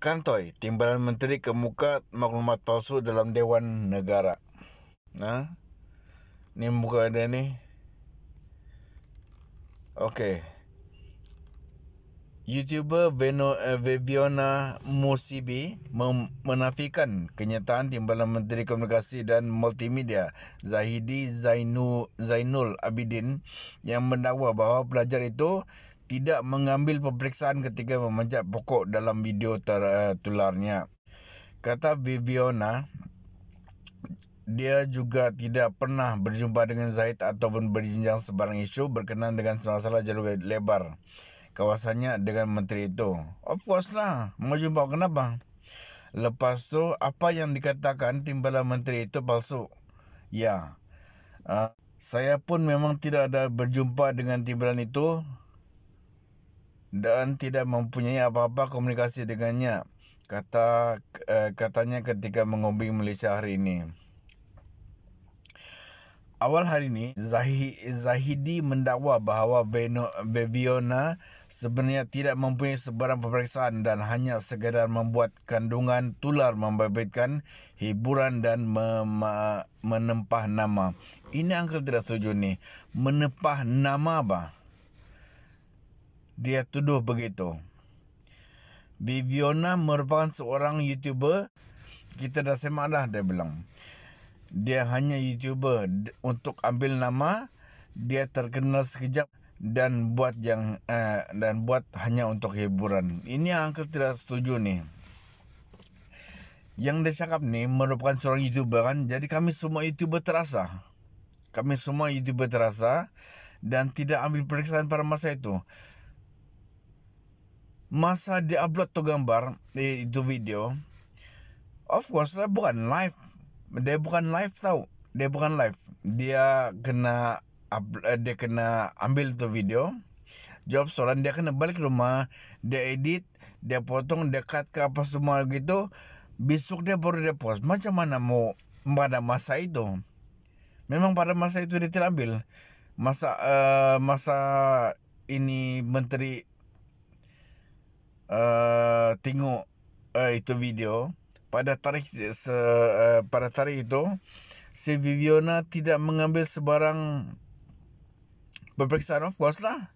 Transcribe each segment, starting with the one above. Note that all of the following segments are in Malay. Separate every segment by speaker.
Speaker 1: kantoi timbalan menteri kemuka maklumat palsu dalam dewan negara Nah, ha? ni muka ada ni okey YouTuber Veno eh, Viviona Musibi menafikan kenyataan Timbalan Menteri Komunikasi dan Multimedia Zahidi Zainu, Zainul Abidin yang mendakwa bahawa pelajar itu tidak mengambil peperiksaan ketika memanjat pokok dalam video ter, eh, tularnya. Kata Viviona, dia juga tidak pernah berjumpa dengan Zaid ataupun berjinjang sebarang isu berkenaan dengan masalah jalur lebar kawasannya dengan menteri itu. Of course lah, mau jumpa kenapa? Lepas tu apa yang dikatakan timbalan menteri itu palsu. Ya, uh, saya pun memang tidak ada berjumpa dengan timbalan itu dan tidak mempunyai apa-apa komunikasi dengannya kata eh, katanya ketika mengunjungi Malaysia hari ini Awal hari ini Zahidi mendakwa bahawa Beviona sebenarnya tidak mempunyai sebarang pemeriksaan dan hanya sekadar membuat kandungan tular membabitkan hiburan dan mem- menempah nama. Ini angkel tidak setuju ni. Menempah nama apa? dia tuduh begitu. Viviona merupakan seorang YouTuber. Kita dah semak dah dia bilang. Dia hanya YouTuber untuk ambil nama. Dia terkenal sekejap dan buat yang eh, dan buat hanya untuk hiburan. Ini yang Uncle tidak setuju nih. Yang dia cakap ni merupakan seorang YouTuber kan. Jadi kami semua YouTuber terasa. Kami semua YouTuber terasa dan tidak ambil periksaan pada masa itu masa di upload tu gambar itu video of course lah bukan live dia bukan live tau dia bukan live dia kena upload eh, dia kena ambil tu video jawab soalan dia kena balik rumah dia edit dia potong dia cut ke apa semua gitu besok dia baru dia post macam mana mau pada masa itu memang pada masa itu dia tidak ambil masa uh, masa ini menteri Uh, tengok uh, itu video pada tarikh uh, pada tarikh itu si Viviana tidak mengambil sebarang peperiksaan of course lah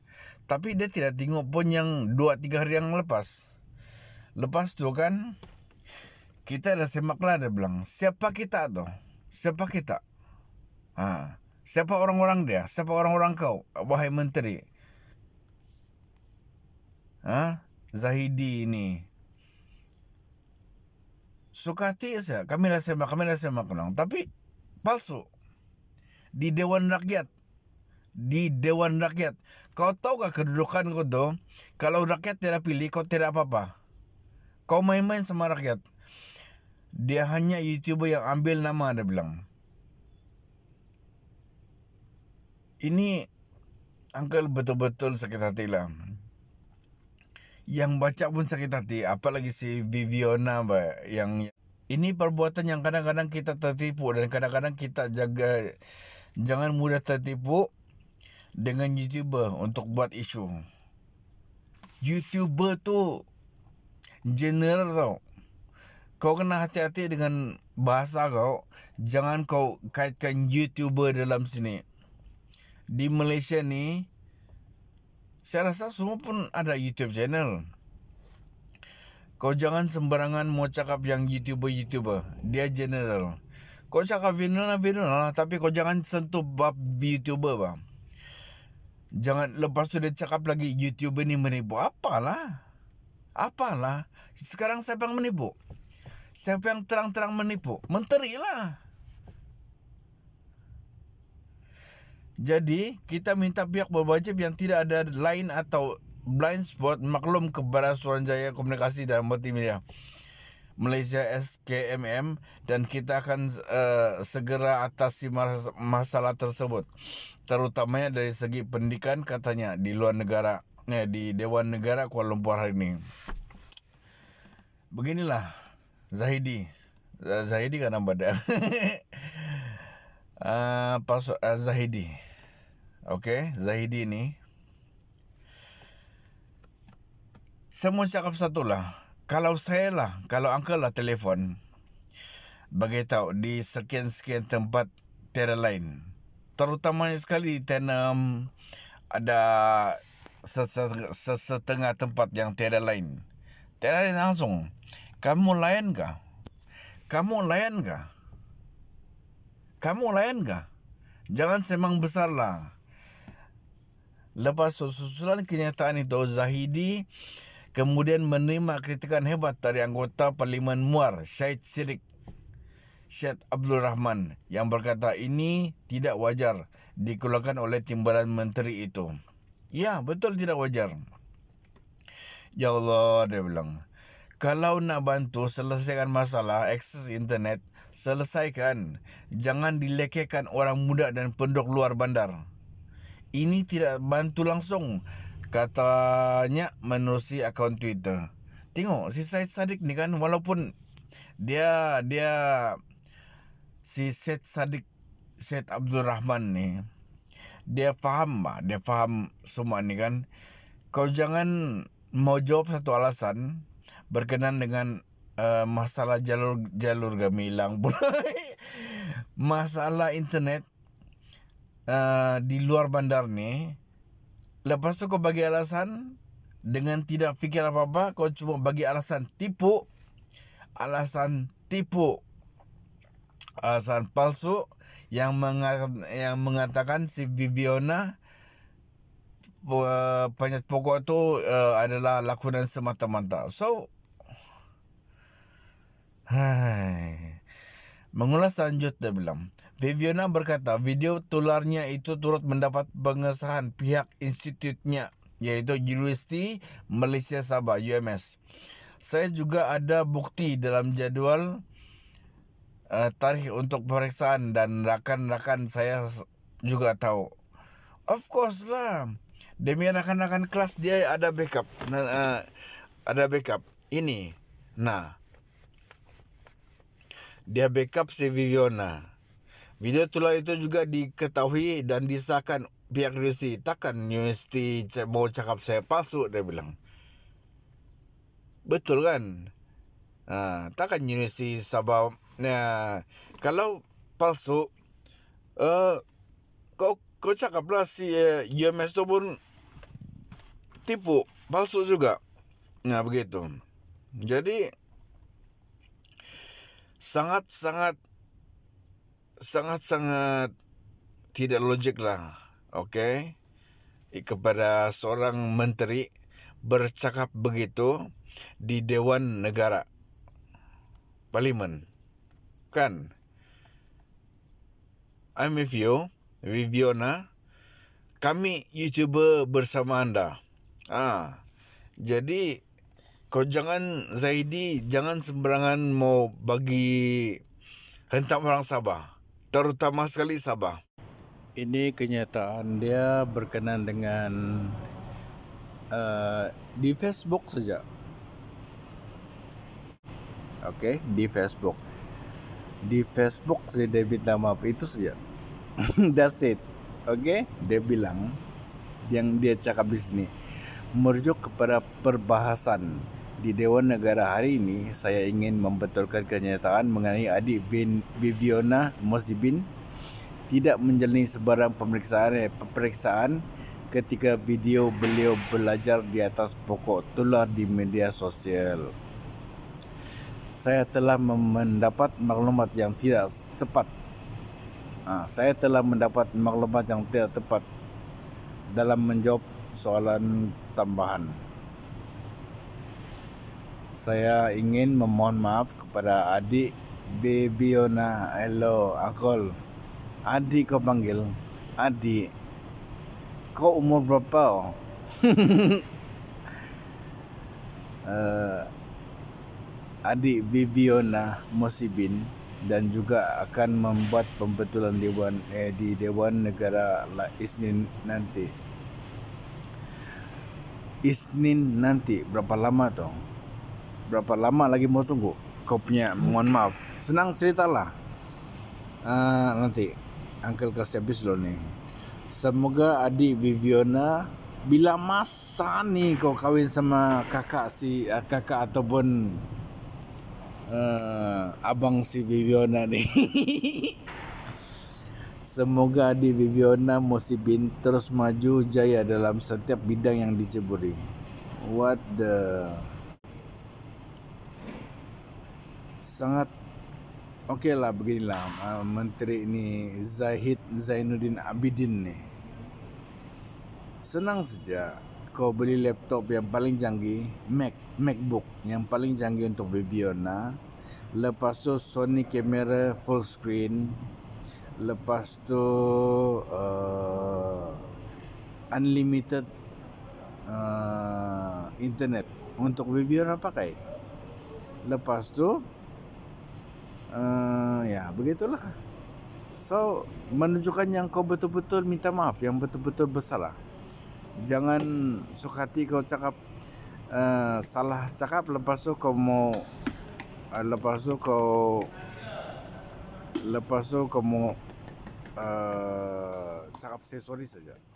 Speaker 1: tapi dia tidak tengok pun yang 2 3 hari yang lepas lepas tu kan kita dah semaklah dia bilang siapa kita tu siapa kita ha siapa orang-orang dia siapa orang-orang kau wahai menteri ha Zahidi ni. Suka hati saya. Kami dah sembah, kami dah sembah kenang. Tapi palsu. Di Dewan Rakyat. Di Dewan Rakyat. Kau tahu tak kedudukan kau tu? Kalau rakyat tidak pilih, kau tidak apa-apa. Kau main-main sama rakyat. Dia hanya YouTuber yang ambil nama dia bilang. Ini Uncle betul-betul sakit hati lah yang baca pun sakit hati apalagi si Viviona ba yang ini perbuatan yang kadang-kadang kita tertipu dan kadang-kadang kita jaga jangan mudah tertipu dengan YouTuber untuk buat isu. YouTuber tu general tau. Kau kena hati-hati dengan bahasa kau. Jangan kau kaitkan YouTuber dalam sini. Di Malaysia ni, saya rasa semua pun ada YouTube channel. Kau jangan sembarangan mau cakap yang YouTuber-YouTuber. Dia general. Kau cakap viral lah viral lah. Tapi kau jangan sentuh bab YouTuber bang. Jangan lepas tu dia cakap lagi YouTuber ni menipu. Apalah. Apalah. Sekarang siapa yang menipu? Siapa yang terang-terang menipu? Menteri lah. Jadi kita minta pihak berwajib yang tidak ada lain atau blind spot maklum kepada Suranjaya Komunikasi dan Multimedia Malaysia SKMM dan kita akan uh, segera atasi mas- masalah tersebut terutamanya dari segi pendidikan katanya di luar negara eh, di Dewan Negara Kuala Lumpur hari ini. Beginilah Zahidi. Eh, Zahidi kan nama dia. Ah, pas uh, Zahidi. okay, Zahidi ni semua cakap satu lah. Kalau saya lah, kalau uncle lah telefon bagi tahu di sekian-sekian tempat tiada lain. Terutamanya sekali di Tenem ada sesetengah tempat yang tiada lain. Tiada lain langsung. Kamu layankah? Kamu layankah? Kamu layan ke? Jangan semang besarlah. Lepas susulan kenyataan itu, Zahidi kemudian menerima kritikan hebat dari anggota Parlimen Muar, Syed Sirik, Syed Abdul Rahman yang berkata ini tidak wajar dikeluarkan oleh timbalan menteri itu. Ya, betul tidak wajar. Ya Allah, dia bilang. Kalau nak bantu selesaikan masalah akses internet, selesaikan. Jangan dilekehkan orang muda dan penduduk luar bandar. Ini tidak bantu langsung, katanya menerusi akaun Twitter. Tengok si Said Sadiq ni kan walaupun dia dia si Said Sadiq Said Abdul Rahman ni dia faham lah, dia faham semua ni kan. Kau jangan mau jawab satu alasan berkenan dengan Eh, masalah jalur jalur gamilang pun masalah internet uh, di luar bandar ni. Lepas tu kau bagi alasan dengan tidak fikir apa-apa, kau cuma bagi alasan tipu. Alasan tipu. Alasan palsu yang mengat, yang mengatakan si Viviona penyat eh, penyet pokok tu uh, adalah lakonan semata-mata. So, Hai. Mengulas lanjut dia bilang, Viviana berkata video tularnya itu turut mendapat pengesahan pihak institutnya yaitu University Malaysia Sabah UMS. Saya juga ada bukti dalam jadual uh, tarikh untuk pemeriksaan dan rakan-rakan saya juga tahu. Of course lah. Demi rakan-rakan kelas dia ada backup. Uh, ada backup. Ini. Nah dia backup si Viviana. Video tular itu juga diketahui dan disahkan pihak Rusi. Takkan universiti mau cakap saya palsu, dia bilang. Betul kan? Ha, takkan universiti sebab... Ya, kalau palsu, uh, kau, kau cakaplah si uh, eh, UMS itu pun tipu. Palsu juga. Nah, begitu. Jadi, sangat-sangat sangat-sangat tidak logik lah. Okay? Eh, kepada seorang menteri bercakap begitu di Dewan Negara. Parlimen. Kan? I'm with you, with Fiona. Kami YouTuber bersama anda. Ah, jadi kau jangan Zaidi jangan sembarangan mau bagi hentak orang Sabah terutama sekali Sabah ini kenyataan dia berkenan dengan uh, di Facebook saja oke okay, di Facebook di Facebook si David lama apa itu saja that's it oke okay? dia bilang yang dia cakap di sini merujuk kepada perbahasan di Dewan Negara hari ini saya ingin membetulkan kenyataan mengenai adik bin Viviona Mosibin tidak menjalani sebarang pemeriksaan eh, peperiksaan ketika video beliau belajar di atas pokok tular di media sosial. Saya telah mendapat maklumat yang tidak tepat. Ha, saya telah mendapat maklumat yang tidak tepat dalam menjawab soalan tambahan saya ingin memohon maaf kepada adik Bebiona Hello Akol Adik kau panggil Adik Kau umur berapa oh? uh, Adik Bibiona Musibin dan juga akan membuat pembetulan dewan eh, di Dewan Negara La Isnin nanti. Isnin nanti berapa lama tuh? berapa lama lagi mau tunggu kau punya mohon maaf senang ceritalah uh, nanti Angkel kasih habis lo nih semoga adik Viviona bila masa nih kau kawin sama kakak si uh, kakak ataupun uh, abang si Viviona nih Semoga adik Viviona mesti bin terus maju jaya dalam setiap bidang yang diceburi. What the sangat okey lah beginilah uh, menteri ini Zahid Zainuddin Abidin nih senang saja kau beli laptop yang paling canggih Mac MacBook yang paling canggih untuk Viviona ha? lepas tu Sony kamera full screen lepas tu uh, unlimited uh, internet untuk Viviona pakai lepas tu uh, ya begitulah so menunjukkan yang kau betul-betul minta maaf yang betul-betul bersalah jangan suka hati kau cakap uh, salah cakap lepas tu kau mau uh, lepas tu kau lepas tu kau mau uh, cakap saya sorry saja